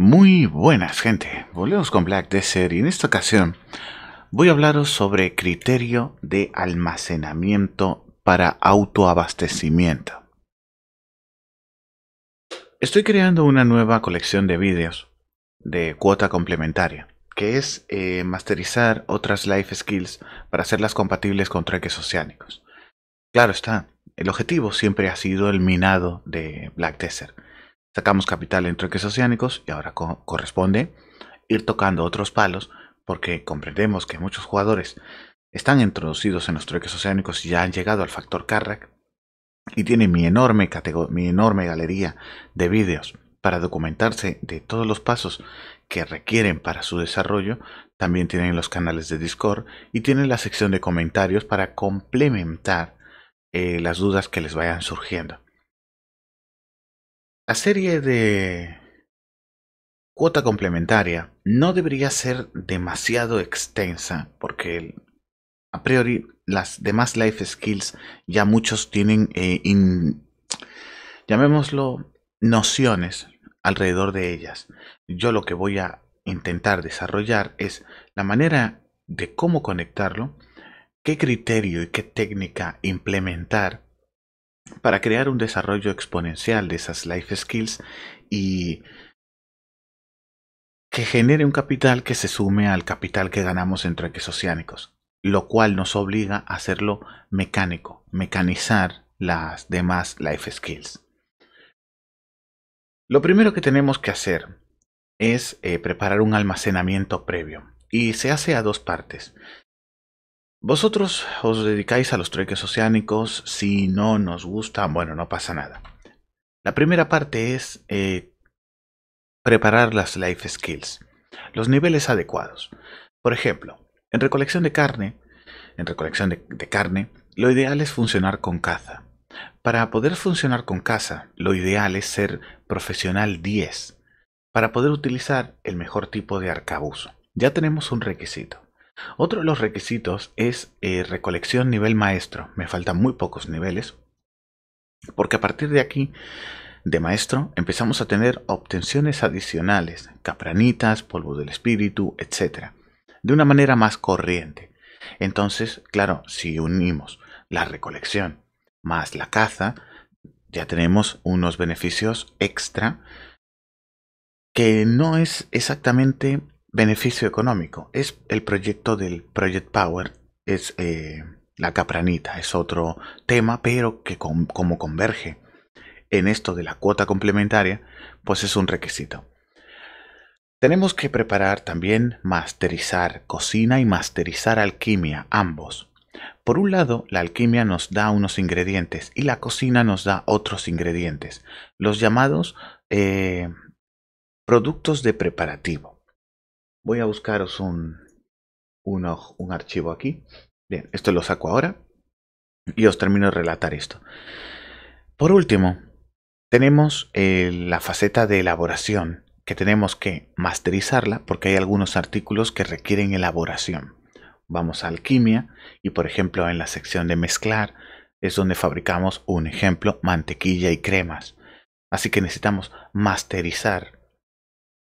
Muy buenas gente, volvemos con Black Desert y en esta ocasión voy a hablaros sobre criterio de almacenamiento para autoabastecimiento. Estoy creando una nueva colección de vídeos de cuota complementaria, que es eh, masterizar otras life skills para hacerlas compatibles con trueques oceánicos. Claro está, el objetivo siempre ha sido el minado de Black Desert Sacamos capital en trueques oceánicos y ahora corresponde ir tocando otros palos porque comprendemos que muchos jugadores están introducidos en los trueques oceánicos y ya han llegado al factor Carrack y tienen mi enorme, mi enorme galería de vídeos para documentarse de todos los pasos que requieren para su desarrollo, también tienen los canales de Discord y tienen la sección de comentarios para complementar eh, las dudas que les vayan surgiendo. La serie de cuota complementaria no debería ser demasiado extensa porque a priori las demás life skills ya muchos tienen, eh, llamémoslo, nociones alrededor de ellas. Yo lo que voy a intentar desarrollar es la manera de cómo conectarlo, qué criterio y qué técnica implementar para crear un desarrollo exponencial de esas life skills y que genere un capital que se sume al capital que ganamos en trueques oceánicos, lo cual nos obliga a hacerlo mecánico, mecanizar las demás life skills. Lo primero que tenemos que hacer es eh, preparar un almacenamiento previo y se hace a dos partes. Vosotros os dedicáis a los truques oceánicos, si no nos gusta, bueno, no pasa nada. La primera parte es eh, preparar las life skills, los niveles adecuados. Por ejemplo, en recolección de carne, en recolección de, de carne, lo ideal es funcionar con caza. Para poder funcionar con caza, lo ideal es ser profesional 10, para poder utilizar el mejor tipo de arcabuzo. Ya tenemos un requisito. Otro de los requisitos es eh, recolección nivel maestro. Me faltan muy pocos niveles. Porque a partir de aquí, de maestro, empezamos a tener obtenciones adicionales, capranitas, polvo del espíritu, etc. De una manera más corriente. Entonces, claro, si unimos la recolección más la caza, ya tenemos unos beneficios extra que no es exactamente beneficio económico. Es el proyecto del Project Power, es eh, la capranita, es otro tema, pero que como converge en esto de la cuota complementaria, pues es un requisito. Tenemos que preparar también masterizar cocina y masterizar alquimia, ambos. Por un lado, la alquimia nos da unos ingredientes y la cocina nos da otros ingredientes, los llamados eh, productos de preparativo voy a buscaros un, archivo aquí. Bien, esto lo saco ahora y os termino de relatar esto. Por último, tenemos eh, la faceta de elaboración, que tenemos que masterizarla porque hay algunos artículos que requieren elaboración. Vamos a alquimia y por ejemplo en la sección de mezclar es donde fabricamos un ejemplo mantequilla y cremas. Así que necesitamos masterizar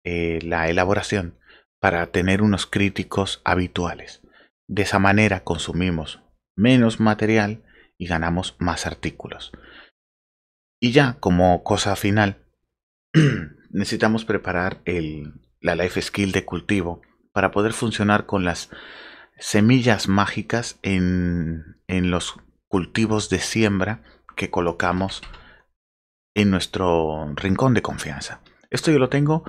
eh, la elaboración para tener unos críticos habituales. De esa manera consumimos menos material y ganamos más artículos. Y ya como cosa final, necesitamos preparar la life skill de cultivo para poder funcionar con las semillas mágicas en, en los cultivos de siembra que colocamos en nuestro rincón de confianza. Esto yo lo tengo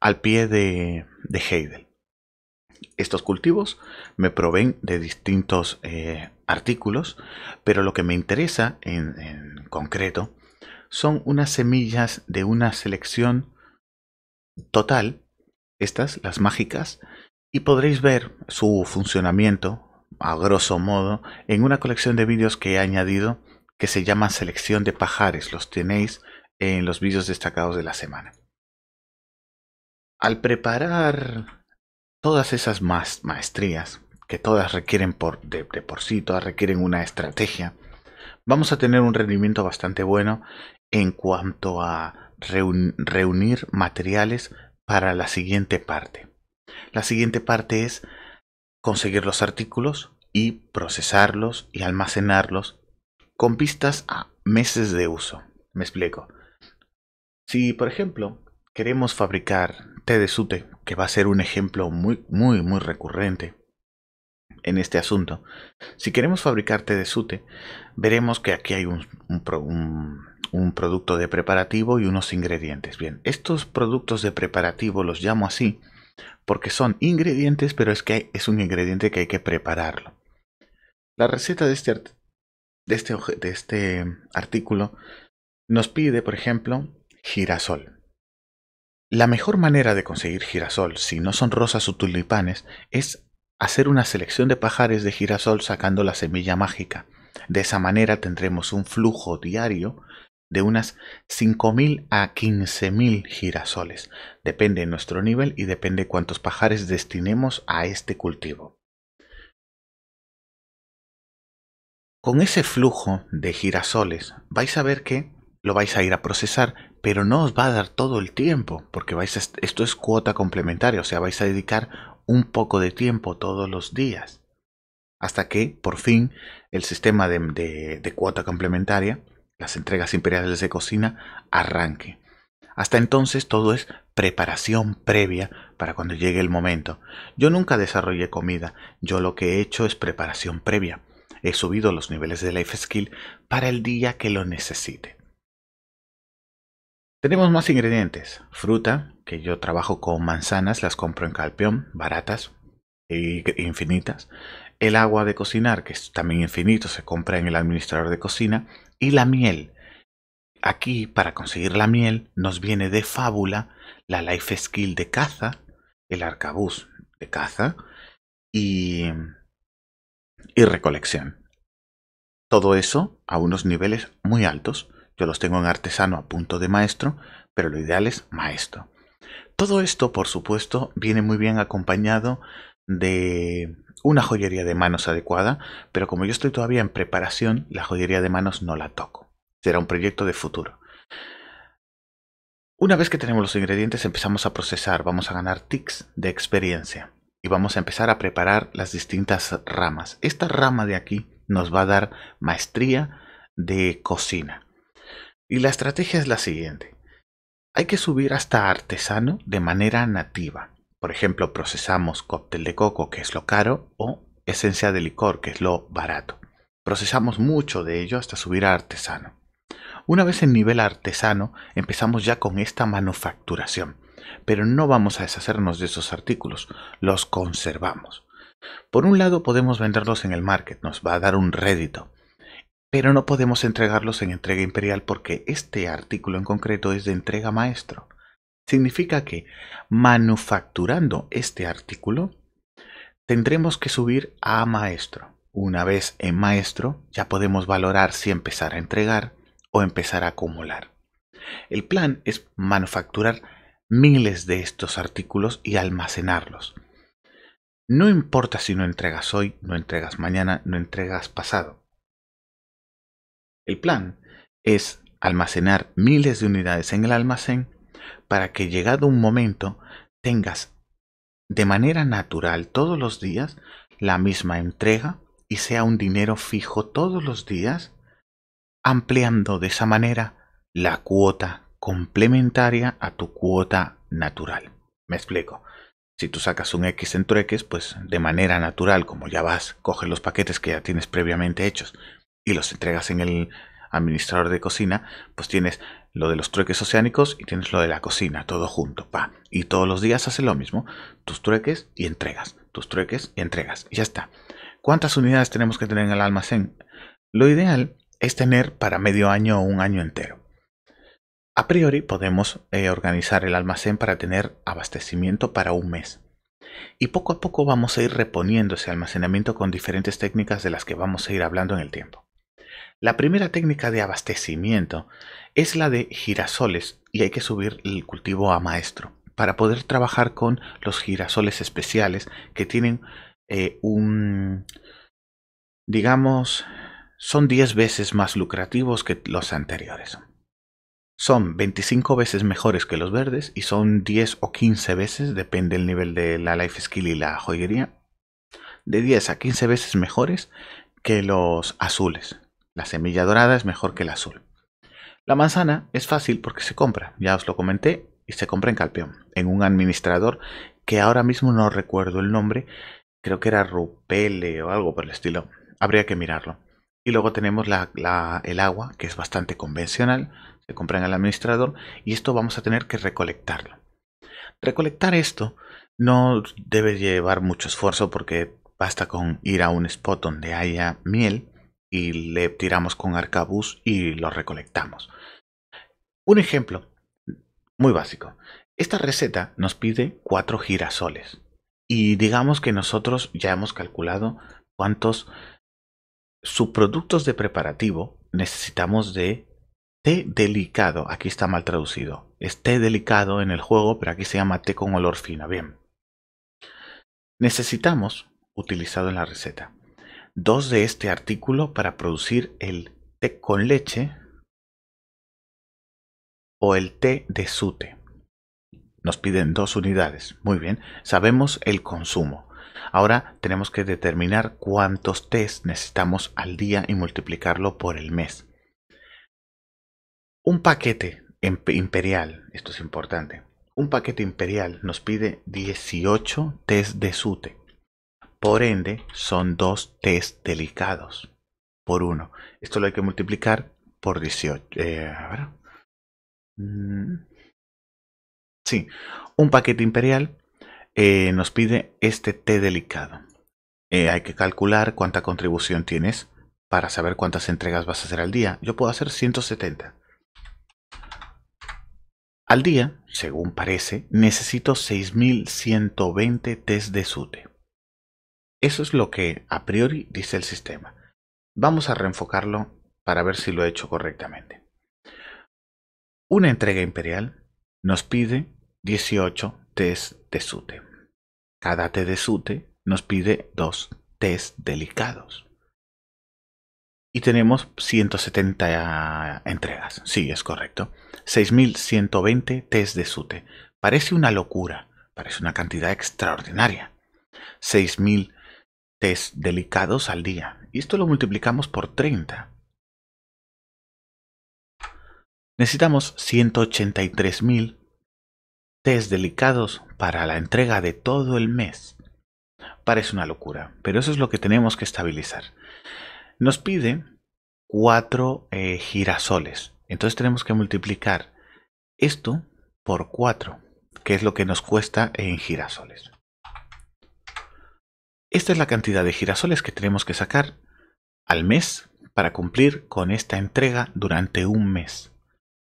al pie de, Heidel. Estos cultivos me proveen de distintos eh, artículos, pero lo que me interesa en, en concreto son unas semillas de una selección total, estas, las mágicas, y podréis ver su funcionamiento, a grosso modo, en una colección de vídeos que he añadido que se llama Selección de Pajares. Los tenéis en los vídeos destacados de la semana. Al preparar todas esas maestrías, que todas requieren por, de, por sí, todas requieren una estrategia, vamos a tener un rendimiento bastante bueno en cuanto a reunir materiales para la siguiente parte. La siguiente parte es conseguir los artículos y procesarlos y almacenarlos con vistas a meses de uso. Me explico. Si, por ejemplo, queremos fabricar té de sute, que va a ser un ejemplo muy, muy, muy recurrente en este asunto. Si queremos fabricar té de sute, veremos que aquí hay un, producto de preparativo y unos ingredientes. Bien, estos productos de preparativo los llamo así porque son ingredientes, pero es que es un ingrediente que hay que prepararlo. La receta de este este de este artículo nos pide, por ejemplo, girasol. La mejor manera de conseguir girasol, si no son rosas o tulipanes, es hacer una selección de pajares de girasol sacando la semilla mágica. De esa manera tendremos un flujo diario de unas 5.000 a 15.000 girasoles. Depende de nuestro nivel y depende cuántos pajares destinemos a este cultivo. Con ese flujo de girasoles vais a ver que lo vais a ir a procesar, pero no os va a dar todo el tiempo, porque vais esto es cuota complementaria, o sea, vais a dedicar un poco de tiempo todos los días, hasta que por fin el sistema de, de cuota complementaria, las entregas imperiales de cocina, arranque. Hasta entonces todo es preparación previa para cuando llegue el momento. Yo nunca desarrollé comida, yo lo que he hecho es preparación previa. He subido los niveles de life skill para el día que lo necesite. Tenemos más ingredientes. Fruta, que yo trabajo con manzanas, las compro en Calpeón, baratas e infinitas. El agua de cocinar, que es también infinito, se compra en el administrador de cocina. Y la miel. Aquí, para conseguir la miel, nos viene de fábula la life skill de caza, el arcabuz de caza y, y recolección. Todo eso a unos niveles muy altos yo los tengo en artesano a punto de maestro, pero lo ideal es maestro. Todo esto, por supuesto, viene muy bien acompañado de una joyería de manos adecuada, pero como yo estoy todavía en preparación, la joyería de manos no la toco. Será un proyecto de futuro. Una vez que tenemos los ingredientes empezamos a procesar, vamos a ganar tics de experiencia y vamos a empezar a preparar las distintas ramas. Esta rama de aquí nos va a dar maestría de cocina. Y la estrategia es la siguiente. Hay que subir hasta artesano de manera nativa. Por ejemplo, procesamos cóctel de coco, que es lo caro, o esencia de licor, que es lo barato. Procesamos mucho de ello hasta subir a artesano. Una vez en nivel artesano, empezamos ya con esta manufacturación, pero no vamos a deshacernos de esos artículos, los conservamos. Por un lado podemos venderlos en el market, nos va a dar un rédito, pero no podemos entregarlos en entrega imperial porque este artículo en concreto es de entrega maestro. Significa que manufacturando este artículo tendremos que subir a maestro. Una vez en maestro ya podemos valorar si empezar a entregar o empezar a acumular. El plan es manufacturar miles de estos artículos y almacenarlos. No importa si no entregas hoy, no entregas mañana, no entregas pasado el plan es almacenar miles de unidades en el almacén para que llegado un momento tengas de manera natural todos los días la misma entrega y sea un dinero fijo todos los días, ampliando de esa manera la cuota complementaria a tu cuota natural. Me explico. Si tú sacas un X en trueques, pues de manera natural, como ya vas, coge los paquetes que ya tienes previamente hechos y los entregas en el administrador de cocina, pues tienes lo de los trueques oceánicos y tienes lo de la cocina, todo junto, Y todos los días haces lo mismo, tus trueques y entregas, tus trueques y entregas, y ya está. ¿Cuántas unidades tenemos que tener en el almacén? Lo ideal es tener para medio año o un año entero. A priori podemos eh, organizar el almacén para tener abastecimiento para un mes. Y poco a poco vamos a ir reponiendo ese almacenamiento con diferentes técnicas de las que vamos a ir hablando en el tiempo. La primera técnica de abastecimiento es la de girasoles y hay que subir el cultivo a maestro para poder trabajar con los girasoles especiales que tienen eh, un, digamos, son 10 veces más lucrativos que los anteriores. Son 25 veces mejores que los verdes y son 10 o 15 veces, depende del nivel de la life skill y la joyería, de 10 a 15 veces mejores que los azules. La semilla dorada es mejor que el azul. La manzana es fácil porque se compra, ya os lo comenté, y se compra en Calpeón, en un administrador que ahora mismo no recuerdo el nombre, creo que era Rupele o algo por el estilo. Habría que mirarlo. Y luego tenemos el agua, que es bastante convencional, se compra en el administrador, y esto vamos a tener que recolectarlo. Recolectar esto no debe llevar mucho esfuerzo porque basta con ir a un spot donde haya miel y le tiramos con arcabuz y lo recolectamos. Un ejemplo muy básico. Esta receta nos pide cuatro girasoles y digamos que nosotros ya hemos calculado cuántos subproductos de preparativo necesitamos de té delicado. Aquí está mal traducido. Es té delicado en el juego, pero aquí se llama té con olor fino. Bien. Necesitamos, utilizado en la receta, Dos de este artículo para producir el té con leche o el té de sute. Nos piden dos unidades. Muy bien, sabemos el consumo. Ahora tenemos que determinar cuántos tés necesitamos al día y multiplicarlo por el mes. Un paquete imperial, esto es importante, un paquete imperial nos pide 18 tés de sute. Por ende, son dos test delicados por uno. Esto lo hay que multiplicar por 18. Eh, mm. Sí, un paquete imperial eh, nos pide este té delicado. Eh, hay que calcular cuánta contribución tienes para saber cuántas entregas vas a hacer al día. Yo puedo hacer 170. Al día, según parece, necesito 6120 test de SUTE. Eso es lo que a priori dice el sistema. Vamos a reenfocarlo para ver si lo he hecho correctamente. Una entrega imperial nos pide 18 test de SUTE. Cada T de SUTE nos pide dos test delicados. Y tenemos 170 entregas. Sí, es correcto. 6.120 test de SUTE. Parece una locura, parece una cantidad extraordinaria. 6.000 test delicados al día. Y esto lo multiplicamos por 30. Necesitamos 183.000 test delicados para la entrega de todo el mes. Parece una locura, pero eso es lo que tenemos que estabilizar. Nos pide 4 eh, girasoles. Entonces tenemos que multiplicar esto por 4, que es lo que nos cuesta en girasoles. Esta es la cantidad de girasoles que tenemos que sacar al mes para cumplir con esta entrega durante un mes.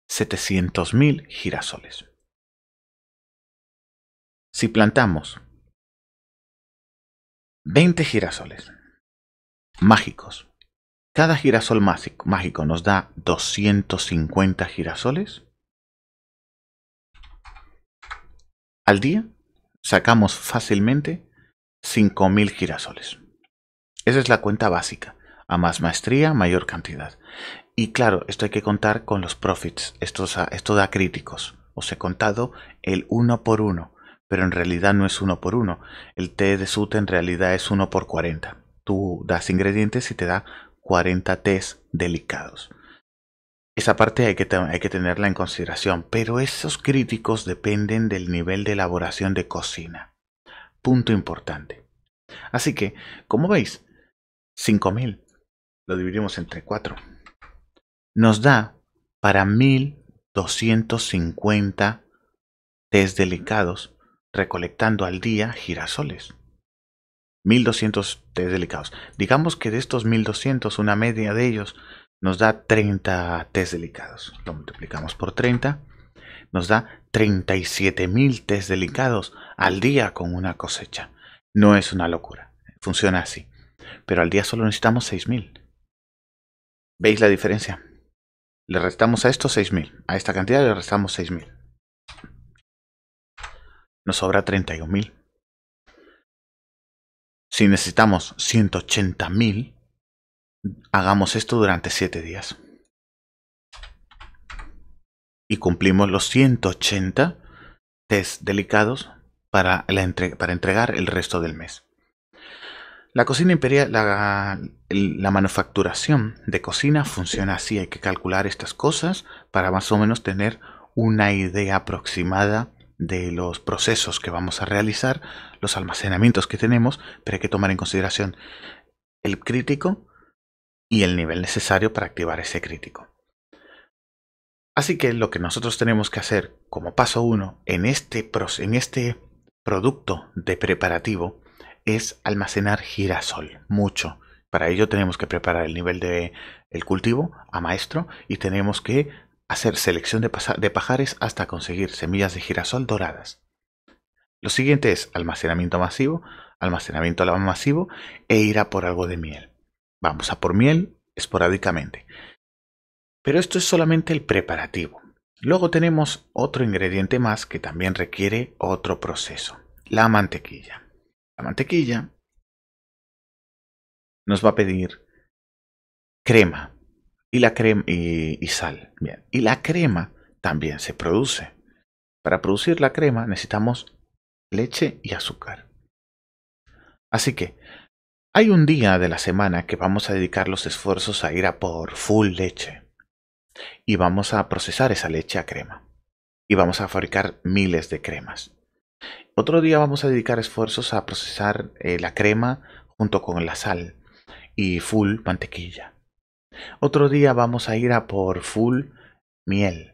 700.000 girasoles. Si plantamos 20 girasoles mágicos, cada girasol mágico nos da 250 girasoles. Al día sacamos fácilmente 5.000 girasoles. Esa es la cuenta básica. A más maestría, mayor cantidad. Y claro, esto hay que contar con los profits. Esto, da críticos. Os he contado el 1 por 1, pero en realidad no es 1 por 1. El té de SUT en realidad es 1 por 40. Tú das ingredientes y te da 40 tés delicados. Esa parte hay que tenerla en consideración, pero esos críticos dependen del nivel de elaboración de cocina. Punto importante. Así que, como veis, 5000 lo dividimos entre 4. Nos da para 1250 test delicados recolectando al día girasoles. 1200 test delicados. Digamos que de estos 1200, una media de ellos nos da 30 test delicados. Lo multiplicamos por 30 nos da 37.000 test delicados al día con una cosecha. No es una locura, funciona así. Pero al día solo necesitamos 6.000. ¿Veis la diferencia? Le restamos a esto 6.000. A esta cantidad le restamos 6.000. Nos sobra 31.000. Si necesitamos 180.000, hagamos esto durante 7 días y cumplimos los 180 test delicados para, para entregar el resto del mes. La cocina imperial, la, manufacturación de cocina funciona así. Hay que calcular estas cosas para más o menos tener una idea aproximada de los procesos que vamos a realizar, los almacenamientos que tenemos, pero hay que tomar en consideración el crítico y el nivel necesario para activar ese crítico. Así que lo que nosotros tenemos que hacer como paso uno este en este, producto de preparativo es almacenar girasol, mucho. Para ello tenemos que preparar el nivel del cultivo a maestro y tenemos que hacer selección de, pajares hasta conseguir semillas de girasol doradas. Lo siguiente es almacenamiento masivo, almacenamiento a la masivo e ir a por algo de miel. Vamos a por miel esporádicamente. Pero esto es solamente el preparativo. Luego tenemos otro ingrediente más que también requiere otro proceso, la mantequilla. La mantequilla nos va a pedir crema y, la sal. Bien. Y la crema también se produce. Para producir la crema necesitamos leche y azúcar. Así que hay un día de la semana que vamos a dedicar los esfuerzos a ir a por full leche y vamos a procesar esa leche a crema. Y vamos a fabricar miles de cremas. Otro día vamos a dedicar esfuerzos a procesar eh, la crema junto con la sal y full mantequilla. Otro día vamos a ir a por full miel.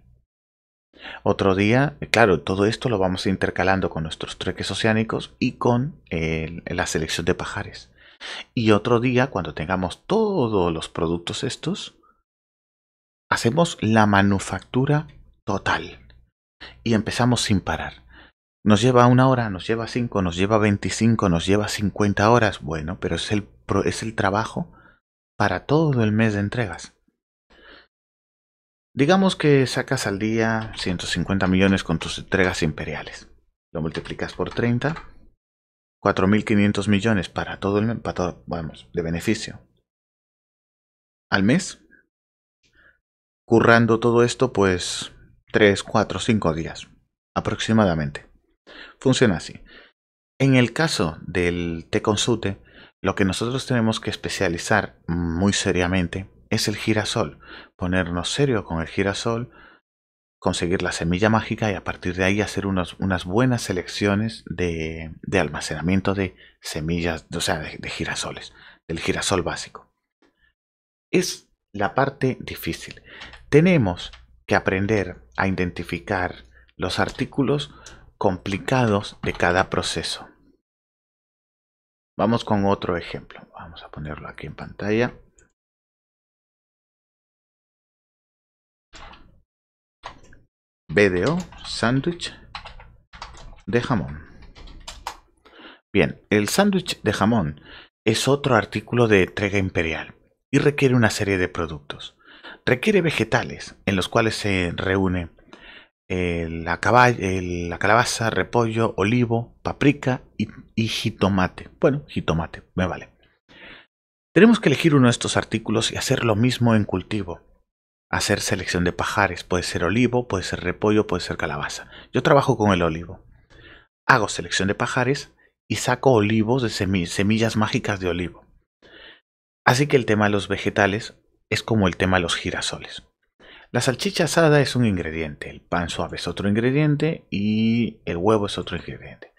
Otro día, claro, todo esto lo vamos intercalando con nuestros treques oceánicos y con la selección de pajares. Y otro día, cuando tengamos todos los productos estos, hacemos la manufactura total y empezamos sin parar. Nos lleva una hora, nos lleva cinco, nos lleva veinticinco, nos lleva cincuenta horas. Bueno, pero es el, es el trabajo para todo el mes de entregas. Digamos que sacas al día 150 millones con tus entregas imperiales. Lo multiplicas por 30, 4.500 millones para todo el mes, vamos, de beneficio. Al mes, currando todo esto pues 3, 4, 5 días aproximadamente. Funciona así. En el caso del T Consulte lo que nosotros tenemos que especializar muy seriamente es el girasol. Ponernos serio con el girasol, conseguir la semilla mágica y a partir de ahí hacer unas buenas selecciones de, almacenamiento de semillas, o sea, de girasoles, del girasol básico. Es la parte difícil. Tenemos que aprender a identificar los artículos complicados de cada proceso. Vamos con otro ejemplo. Vamos a ponerlo aquí en pantalla. BDO, sándwich de jamón. Bien, el sándwich de jamón es otro artículo de entrega imperial y requiere una serie de productos. Requiere vegetales en los cuales se reúne eh, eh, la, calabaza, repollo, olivo, paprika y, jitomate. Bueno, jitomate, me vale. Tenemos que elegir uno de estos artículos y hacer lo mismo en cultivo. Hacer selección de pajares. Puede ser olivo, puede ser repollo, puede ser calabaza. Yo trabajo con el olivo. Hago selección de pajares y saco olivos de semillas mágicas de olivo. Así que el tema de los vegetales es como el tema de los girasoles. La salchicha asada es un ingrediente, el pan suave es otro ingrediente y el huevo es otro ingrediente.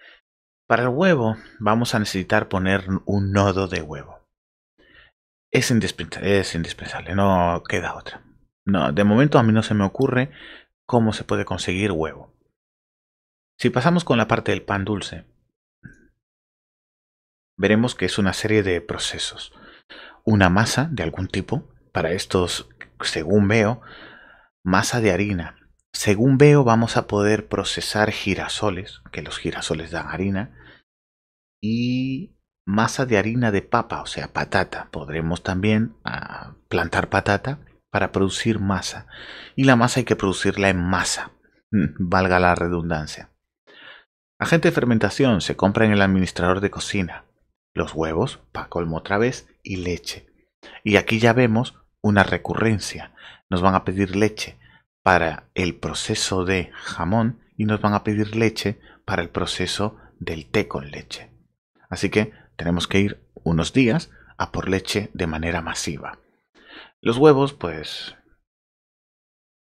Para el huevo vamos a necesitar poner un nodo de huevo. Es indispensable, es indispensable, no queda otra. No, de momento a mí no se me ocurre cómo se puede conseguir huevo. Si pasamos con la parte del pan dulce, veremos que es una serie de procesos. Una masa de algún tipo, para estos, según veo, masa de harina. Según veo, vamos a poder procesar girasoles, que los girasoles dan harina, y masa de harina de papa, o sea, patata. Podremos también ah, plantar patata para producir masa. Y la masa hay que producirla en masa, valga la redundancia. Agente de fermentación se compra en el administrador de cocina. Los huevos, para colmo otra vez, y leche. Y aquí ya vemos una recurrencia. Nos van a pedir leche para el proceso de jamón y nos van a pedir leche para el proceso del té con leche. Así que tenemos que ir unos días a por leche de manera masiva. Los huevos, pues,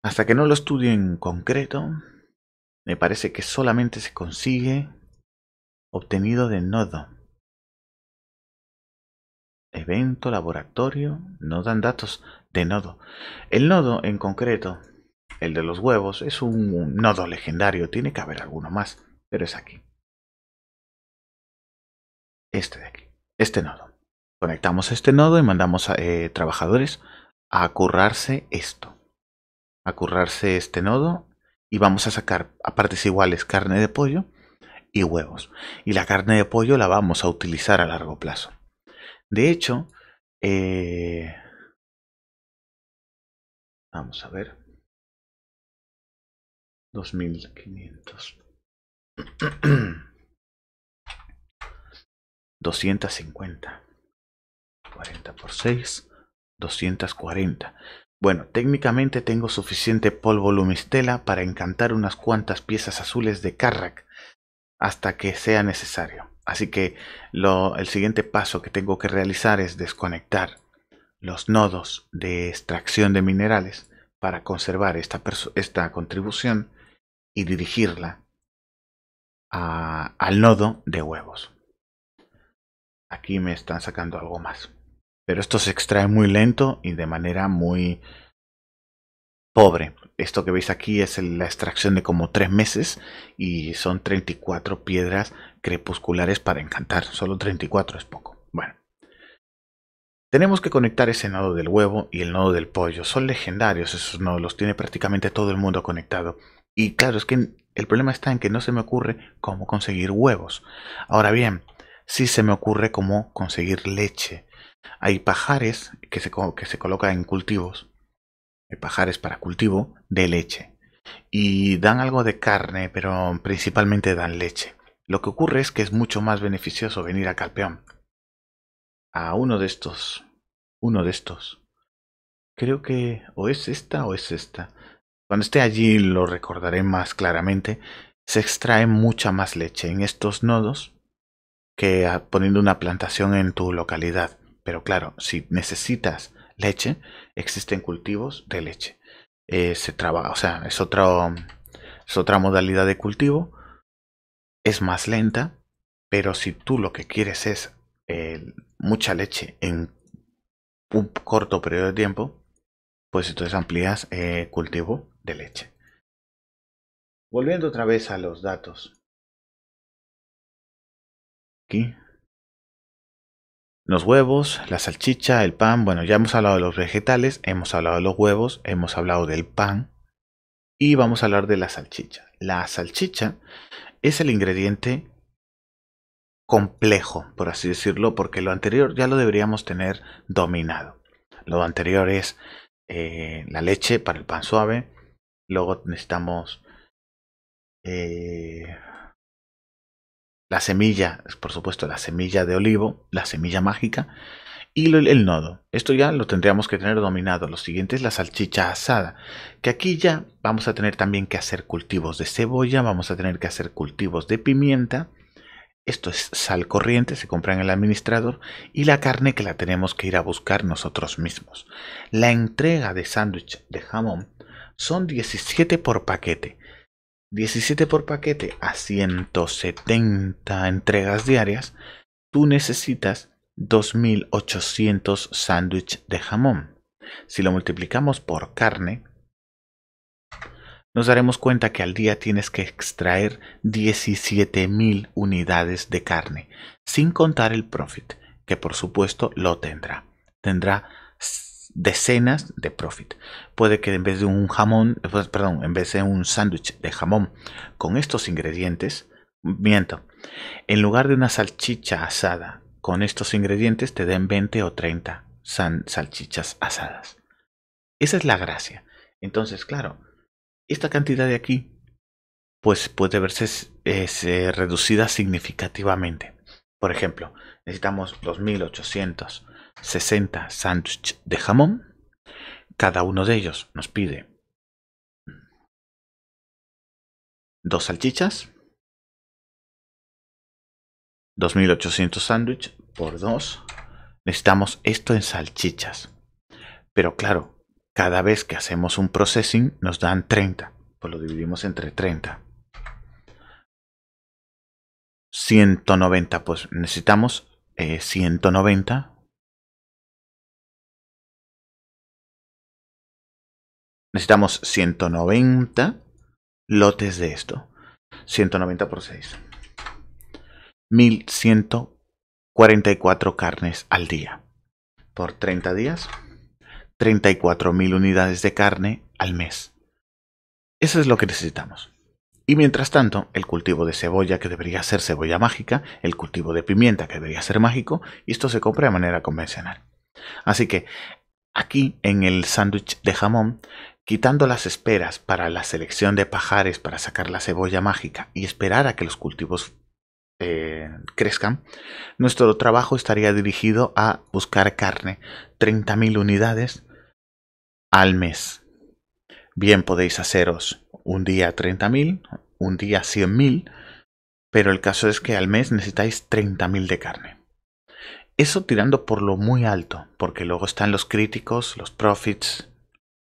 hasta que no lo estudie en concreto, me parece que solamente se consigue obtenido de nodo evento, laboratorio, no dan datos de nodo. El nodo en concreto, el de los huevos, es un, nodo legendario, tiene que haber alguno más, pero es aquí. Este de aquí, este nodo. Conectamos este nodo y mandamos a eh, trabajadores a currarse esto. A currarse este nodo y vamos a sacar a partes iguales carne de pollo y huevos. Y la carne de pollo la vamos a utilizar a largo plazo. De hecho, eh, vamos a ver. 2500. 250. 40 por 6. 240. Bueno, técnicamente tengo suficiente polvo lumistela para encantar unas cuantas piezas azules de Carrack hasta que sea necesario. Así que el siguiente paso que tengo que realizar es desconectar los nodos de extracción de minerales para conservar esta, contribución y dirigirla al nodo de huevos. Aquí me están sacando algo más. Pero esto se extrae muy lento y de manera muy pobre. Esto que veis aquí es la extracción de como tres meses y son 34 piedras crepusculares para encantar. Solo 34 es poco. Bueno. Tenemos que conectar ese nodo del huevo y el nodo del pollo. Son legendarios esos nodos, los tiene prácticamente todo el mundo conectado. Y claro, es que el problema está en que no se me ocurre cómo conseguir huevos. Ahora bien, sí se me ocurre cómo conseguir leche. Hay pajares que se, que se colocan en cultivos, hay pajares para cultivo de leche. Y dan algo de carne, pero principalmente dan leche. Lo que ocurre es que es mucho más beneficioso venir a Calpeón. A uno de estos. Uno de estos. Creo que o es esta o es esta. Cuando esté allí lo recordaré más claramente. Se extrae mucha más leche en estos nodos que poniendo una plantación en tu localidad. Pero claro, si necesitas leche, existen cultivos de leche. Eh, se trabaja, o sea, es, es otra modalidad de cultivo es más lenta, pero si tú lo que quieres es eh, mucha leche en un corto periodo de tiempo, pues entonces amplías el eh, cultivo de leche. Volviendo otra vez a los datos. Aquí. Los huevos, la salchicha, el pan. Bueno, ya hemos hablado de los vegetales, hemos hablado de los huevos, hemos hablado del pan. Y vamos a hablar de la salchicha. La salchicha es el ingrediente complejo, por así decirlo, porque lo anterior ya lo deberíamos tener dominado. Lo anterior es eh, la leche para el pan suave, luego necesitamos eh, la semilla, por supuesto, la semilla de olivo, la semilla mágica, y el nodo. Esto ya lo tendríamos que tener dominado. Lo siguiente es la salchicha asada, que aquí ya vamos a tener también que hacer cultivos de cebolla, vamos a tener que hacer cultivos de pimienta. Esto es sal corriente, se compra en el administrador y la carne que la tenemos que ir a buscar nosotros mismos. La entrega de sándwich de jamón son 17 por paquete. 17 por paquete a 170 entregas diarias. Tú necesitas 2.800 sándwiches de jamón. Si lo multiplicamos por carne, nos daremos cuenta que al día tienes que extraer 17.000 unidades de carne, sin contar el profit, que por supuesto lo tendrá. Tendrá decenas de profit. Puede que en vez de un jamón, pues, perdón, en vez de un sándwich de jamón con estos ingredientes, miento, en lugar de una salchicha asada con estos ingredientes te den 20 o 30 salchichas asadas. Esa es la gracia. Entonces, claro, esta cantidad de aquí pues puede verse eh, reducida significativamente. Por ejemplo, necesitamos 2.860 sándwiches de jamón. Cada uno de ellos nos pide dos salchichas, 2800 sándwich por 2. Necesitamos esto en salchichas. Pero claro, cada vez que hacemos un processing nos dan 30. Pues lo dividimos entre 30. 190, pues necesitamos 190. Eh, necesitamos 190 lotes de esto. 190 por 6. 1.144 carnes al día. Por 30 días, 34.000 unidades de carne al mes. Eso es lo que necesitamos. Y mientras tanto, el cultivo de cebolla que debería ser cebolla mágica, el cultivo de pimienta que debería ser mágico, y esto se compra de manera convencional. Así que aquí en el sándwich de jamón, quitando las esperas para la selección de pajares para sacar la cebolla mágica y esperar a que los cultivos eh, crezcan, nuestro trabajo estaría dirigido a buscar carne, 30.000 unidades al mes. Bien podéis haceros un día 30.000, un día 100.000, pero el caso es que al mes necesitáis 30.000 de carne. Eso tirando por lo muy alto, porque luego están los críticos, los profits,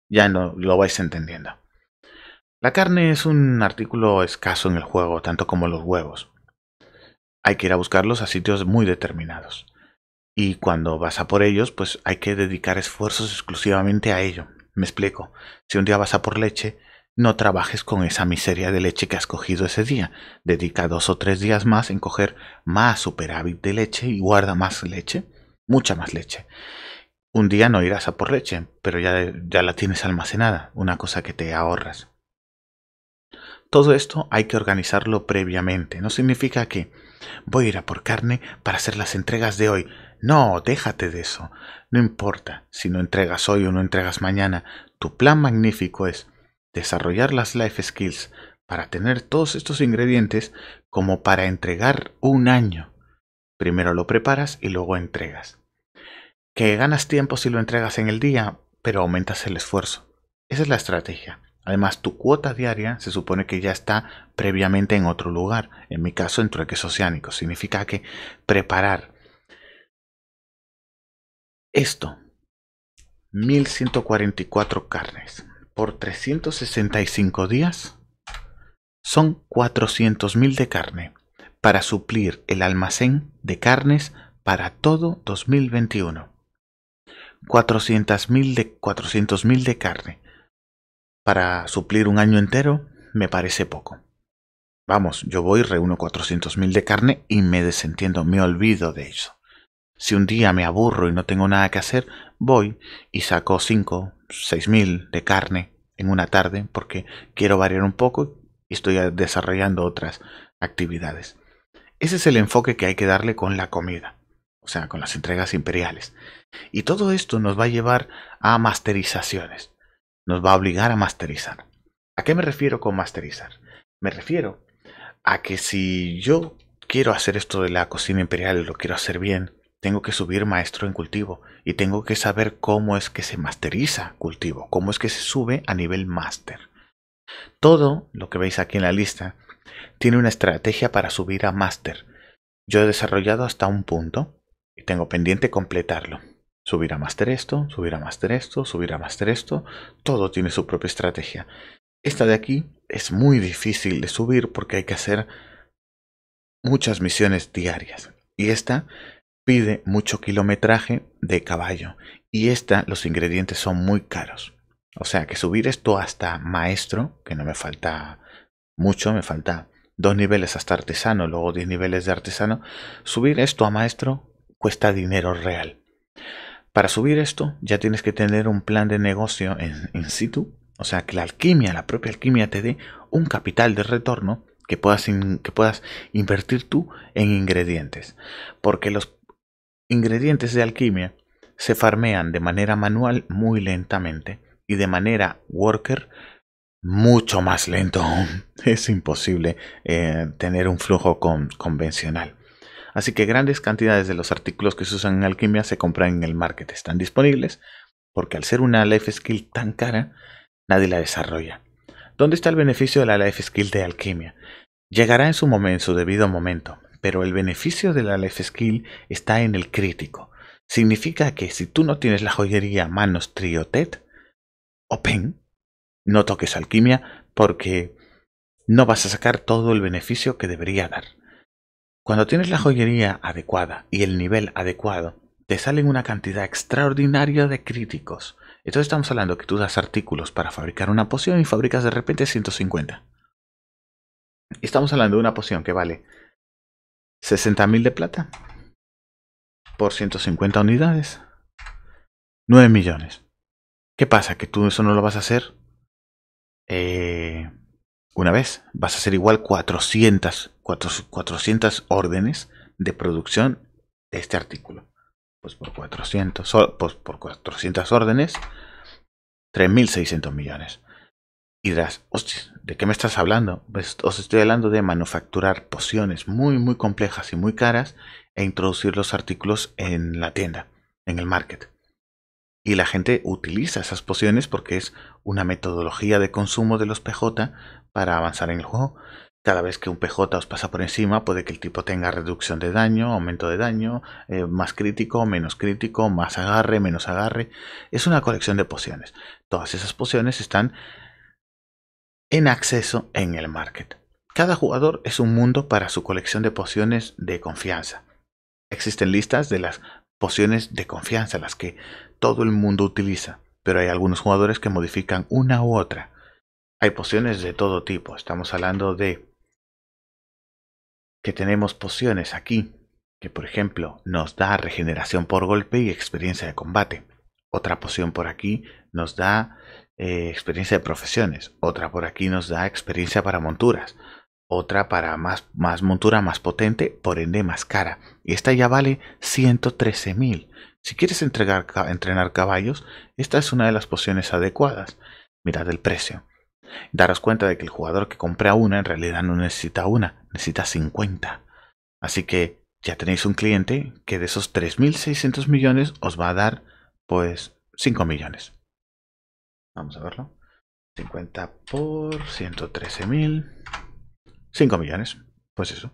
ya no lo vais entendiendo. La carne es un artículo escaso en el juego, tanto como los huevos hay que ir a buscarlos a sitios muy determinados. Y cuando vas a por ellos, pues hay que dedicar esfuerzos exclusivamente a ello. Me explico. Si un día vas a por leche, no trabajes con esa miseria de leche que has cogido ese día. Dedica dos o tres días más en coger más superávit de leche y guarda más leche, mucha más leche. Un día no irás a por leche, pero ya, ya la tienes almacenada, una cosa que te ahorras. Todo esto hay que organizarlo previamente. No significa que voy a ir a por carne para hacer las entregas de hoy. No, déjate de eso. No importa si no entregas hoy o no entregas mañana. Tu plan magnífico es desarrollar las life skills para tener todos estos ingredientes como para entregar un año. Primero lo preparas y luego entregas. Que ganas tiempo si lo entregas en el día, pero aumentas el esfuerzo. Esa es la estrategia. Además, tu cuota diaria se supone que ya está previamente en otro lugar, en mi caso en trueques oceánicos. Significa que preparar esto, 1144 carnes, por 365 días, son 400.000 de carne para suplir el almacén de carnes para todo 2021. 400.000 de, 400 de carne para suplir un año entero me parece poco. Vamos, yo voy, reúno 400.000 de carne y me desentiendo, me olvido de eso. Si un día me aburro y no tengo nada que hacer, voy y saco 5, 6.000 de carne en una tarde porque quiero variar un poco y estoy desarrollando otras actividades. Ese es el enfoque que hay que darle con la comida, o sea, con las entregas imperiales. Y todo esto nos va a llevar a masterizaciones nos va a obligar a masterizar. ¿A qué me refiero con masterizar? Me refiero a que si yo quiero hacer esto de la cocina imperial y lo quiero hacer bien, tengo que subir maestro en cultivo y tengo que saber cómo es que se masteriza cultivo, cómo es que se sube a nivel máster. Todo lo que veis aquí en la lista tiene una estrategia para subir a máster. Yo he desarrollado hasta un punto y tengo pendiente completarlo subir a Master esto, subir a Master esto, subir a Master esto. Todo tiene su propia estrategia. Esta de aquí es muy difícil de subir porque hay que hacer muchas misiones diarias. Y esta pide mucho kilometraje de caballo. Y esta los ingredientes son muy caros. O sea que subir esto hasta maestro, que no me falta mucho, me falta dos niveles hasta artesano, luego diez niveles de artesano, subir esto a maestro cuesta dinero real. Para subir esto ya tienes que tener un plan de negocio en, situ, o sea que la alquimia, la propia alquimia te dé un capital de retorno que puedas, que puedas invertir tú en ingredientes, porque los ingredientes de alquimia se farmean de manera manual muy lentamente y de manera worker mucho más lento. Es imposible eh, tener un flujo convencional. Así que grandes cantidades de los artículos que se usan en alquimia se compran en el market, están disponibles, porque al ser una life skill tan cara, nadie la desarrolla. ¿Dónde está el beneficio de la life skill de alquimia? Llegará en su momento, su debido momento, pero el beneficio de la life skill está en el crítico. Significa que si tú no tienes la joyería manos triotet open, no toques alquimia porque no vas a sacar todo el beneficio que debería dar. Cuando tienes la joyería adecuada y el nivel adecuado, te salen una cantidad extraordinaria de críticos. Entonces estamos hablando que tú das artículos para fabricar una poción y fabricas de repente 150. Estamos hablando de una poción que vale 60.000 de plata por 150 unidades. 9 millones. ¿Qué pasa? ¿Que tú eso no lo vas a hacer? Eh, una vez, vas a hacer igual 400, 400 órdenes de producción de este artículo. Pues por 400, pues por 400 órdenes, 3.600 millones. Y dirás, hostia, ¿de qué me estás hablando? Pues, os estoy hablando de manufacturar pociones muy, muy complejas y muy caras e introducir los artículos en la tienda, en el market y la gente utiliza esas pociones porque es una metodología de consumo de los PJ para avanzar en el juego. Cada vez que un PJ os pasa por encima, puede que el tipo tenga reducción de daño, aumento de daño, eh, más crítico, menos crítico, más agarre, menos agarre. Es una colección de pociones. Todas esas pociones están en acceso en el market. Cada jugador es un mundo para su colección de pociones de confianza. Existen listas de las pociones de confianza, las que todo el mundo utiliza, pero hay algunos jugadores que modifican una u otra. Hay pociones de todo tipo, estamos hablando de que tenemos pociones aquí, que por ejemplo nos da regeneración por golpe y experiencia de combate. Otra poción por aquí nos da eh, experiencia de profesiones, otra por aquí nos da experiencia para monturas, otra para más, más montura más potente, por ende más cara. Y esta ya vale 113.000. Si quieres entrenar caballos, esta es una de las pociones adecuadas. Mirad el precio. Daros cuenta de que el jugador que compra una en realidad no necesita una, necesita 50. Así que ya tenéis un cliente que de esos 3.600 millones os va a dar pues 5 millones. Vamos a verlo. 50 por 113.000. 5 millones. Pues eso.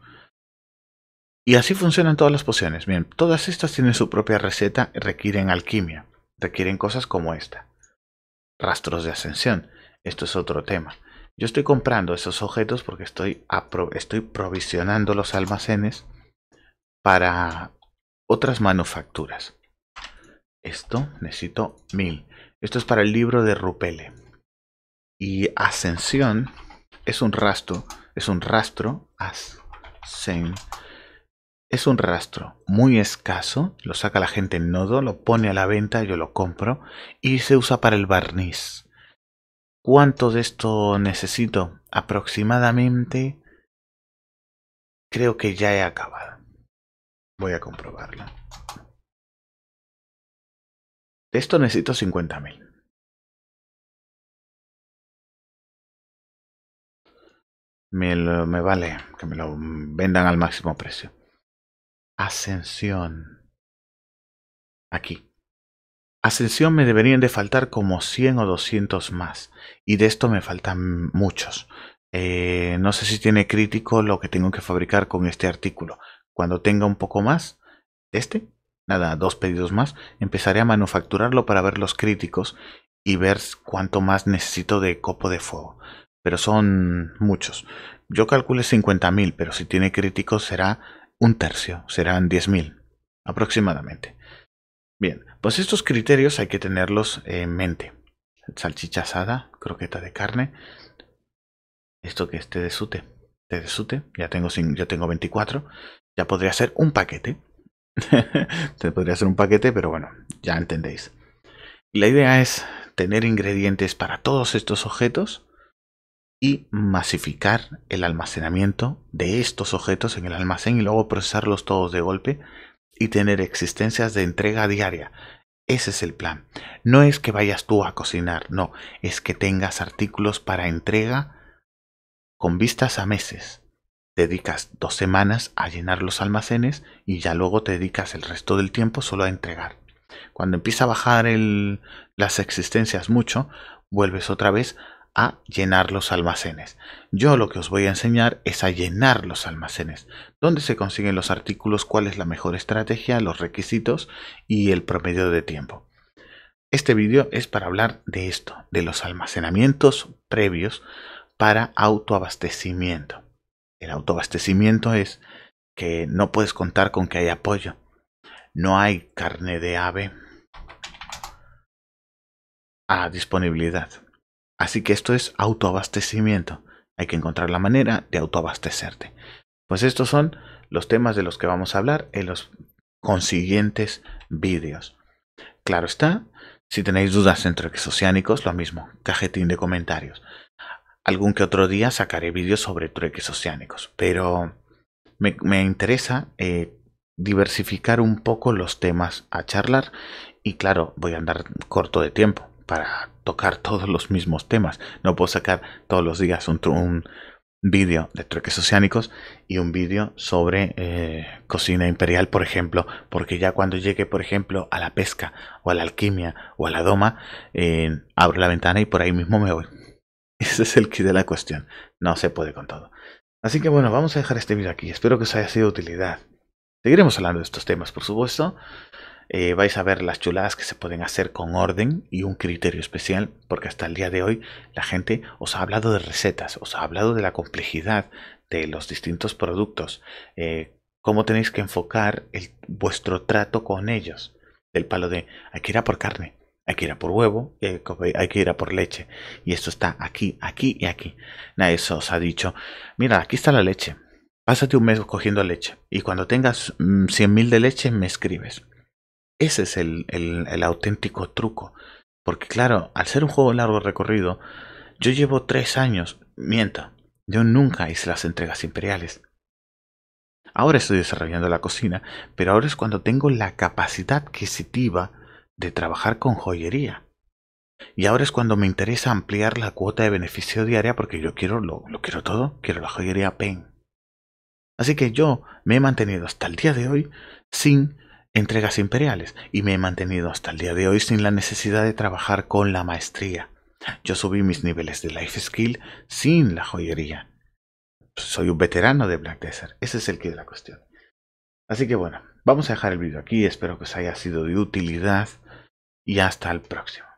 Y así funcionan todas las pociones. Bien, todas estas tienen su propia receta, requieren alquimia, requieren cosas como esta. Rastros de ascensión, esto es otro tema. Yo estoy comprando esos objetos porque estoy, estoy provisionando los almacenes para otras manufacturas. Esto necesito mil. Esto es para el libro de Rupele. Y ascensión es un rastro, es un rastro ascensión es un rastro muy escaso, lo saca la gente en nodo, lo pone a la venta, yo lo compro y se usa para el barniz. ¿Cuánto de esto necesito? Aproximadamente creo que ya he acabado. Voy a comprobarlo. De esto necesito 50.000. Me, me vale que me lo vendan al máximo precio ascensión. Aquí. Ascensión me deberían de faltar como 100 o 200 más. Y de esto me faltan muchos. Eh, no sé si tiene crítico lo que tengo que fabricar con este artículo. Cuando tenga un poco más, este, nada, dos pedidos más, empezaré a manufacturarlo para ver los críticos y ver cuánto más necesito de copo de fuego. Pero son muchos. Yo calculé 50.000, pero si tiene críticos será un tercio, serán 10.000 aproximadamente. Bien, pues estos criterios hay que tenerlos en mente. Salchicha asada, croqueta de carne, esto que es té de sute, té de sute, ya tengo, ya tengo 24, ya podría ser un paquete. Te podría ser un paquete, pero bueno, ya entendéis. La idea es tener ingredientes para todos estos objetos y masificar el almacenamiento de estos objetos en el almacén y luego procesarlos todos de golpe y tener existencias de entrega diaria. Ese es el plan. No es que vayas tú a cocinar, no, es que tengas artículos para entrega con vistas a meses. Dedicas dos semanas a llenar los almacenes y ya luego te dedicas el resto del tiempo solo a entregar. Cuando empieza a bajar las existencias mucho, vuelves otra vez a llenar los almacenes. Yo lo que os voy a enseñar es a llenar los almacenes. ¿Dónde se consiguen los artículos? ¿Cuál es la mejor estrategia? ¿Los requisitos? Y el promedio de tiempo. Este vídeo es para hablar de esto, de los almacenamientos previos para autoabastecimiento. El autoabastecimiento es que no puedes contar con que haya apoyo No hay carne de ave a disponibilidad Así que esto es autoabastecimiento. Hay que encontrar la manera de autoabastecerte. Pues estos son los temas de los que vamos a hablar en los consiguientes vídeos. Claro está, si tenéis dudas entre oceánicos, lo mismo, cajetín de comentarios. Algún que otro día sacaré vídeos sobre trueques oceánicos, pero me, interesa eh, diversificar un poco los temas a charlar y claro, voy a andar corto de tiempo para tocar todos los mismos temas. No puedo sacar todos los días un, un vídeo de truques oceánicos y un vídeo sobre eh, cocina imperial, por ejemplo, porque ya cuando llegue, por ejemplo, a la pesca o a la alquimia o a la doma, eh, abro la ventana y por ahí mismo me voy. Ese es el kit de la cuestión. No se puede con todo. Así que bueno, vamos a dejar este vídeo aquí. Espero que os haya sido de utilidad. Seguiremos hablando de estos temas, por supuesto. Eh, vais a ver las chuladas que se pueden hacer con orden y un criterio especial, porque hasta el día de hoy la gente os ha hablado de recetas, os ha hablado de la complejidad de los distintos productos, eh, cómo tenéis que enfocar el, vuestro trato con ellos, del palo de hay que ir a por carne, hay que ir a por huevo, eh, hay que ir a por leche. Y esto está aquí, aquí y aquí. Nadie os ha dicho, mira, aquí está la leche. Pásate un mes cogiendo leche. Y cuando tengas 100.000 mm, de leche, me escribes. Ese es el, auténtico truco. Porque claro, al ser un juego largo recorrido, yo llevo tres años, Miento, yo nunca hice las entregas imperiales. Ahora estoy desarrollando la cocina, pero ahora es cuando tengo la capacidad adquisitiva de trabajar con joyería. Y ahora es cuando me interesa ampliar la cuota de beneficio diaria porque yo quiero lo, lo quiero todo, quiero la joyería PEN. Así que yo me he mantenido hasta el día de hoy sin entregas imperiales y me he mantenido hasta el día de hoy sin la necesidad de trabajar con la maestría. Yo subí mis niveles de life skill sin la joyería. Soy un veterano de Black Desert. Ese es el que de la cuestión. Así que bueno, vamos a dejar el vídeo aquí. Espero que os haya sido de utilidad y hasta el próximo.